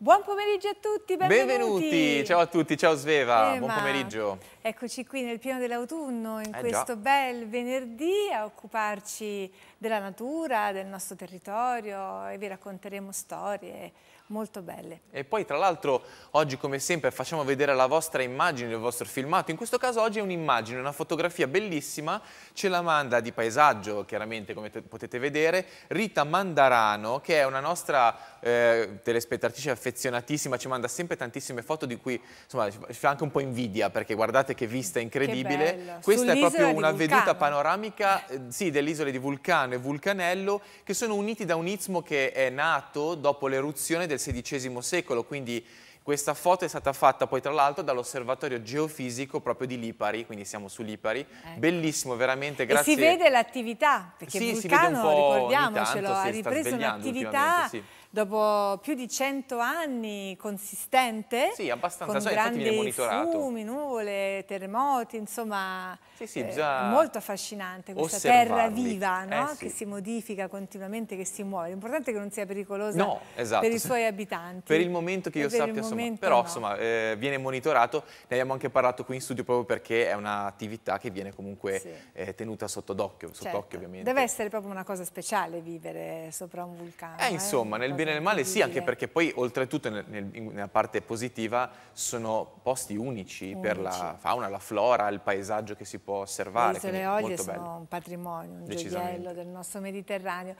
Buon pomeriggio a tutti, benvenuti. benvenuti. ciao a tutti, ciao Sveva, eh, buon pomeriggio. Eccoci qui nel pieno dell'autunno, in eh, questo già. bel venerdì, a occuparci della natura, del nostro territorio e vi racconteremo storie molto belle. E poi tra l'altro oggi come sempre facciamo vedere la vostra immagine, il vostro filmato, in questo caso oggi è un'immagine, una fotografia bellissima, ce la manda di paesaggio chiaramente come potete vedere, Rita Mandarano che è una nostra eh, telespettatrice affezionata affezionatissima, ci manda sempre tantissime foto di cui insomma ci fa anche un po' invidia perché guardate che vista incredibile. Che Questa è proprio una veduta panoramica eh, sì, delle isole di Vulcano e Vulcanello che sono uniti da un istmo che è nato dopo l'eruzione del XVI secolo, quindi questa foto è stata fatta poi tra l'altro dall'osservatorio geofisico proprio di Lipari, quindi siamo su Lipari, ecco. bellissimo veramente, grazie. E si vede l'attività, perché sì, Vulcano, ricordiamocelo, ha ripreso un'attività dopo più di cento anni consistente, sì, abbastanza, con grandi fumi, nuvole, terremoti, insomma sì, sì, eh, molto affascinante questa terra viva eh, no? eh, sì. che si modifica continuamente, che si muove. L'importante è che non sia pericolosa no, esatto. per i suoi abitanti. Per il momento che io sappia, Assolutamente però no. insomma eh, viene monitorato, ne abbiamo anche parlato qui in studio proprio perché è un'attività che viene comunque sì. eh, tenuta sotto d'occhio, certo. ovviamente. Deve essere proprio una cosa speciale vivere sopra un vulcano. Eh, eh insomma, nel bene e nel male sì, anche perché poi oltretutto nel, nel, nella parte positiva sono posti unici, unici, per la fauna, la flora, il paesaggio che si può osservare. Le isole Olie sono bello. un patrimonio, un gioiello del nostro Mediterraneo.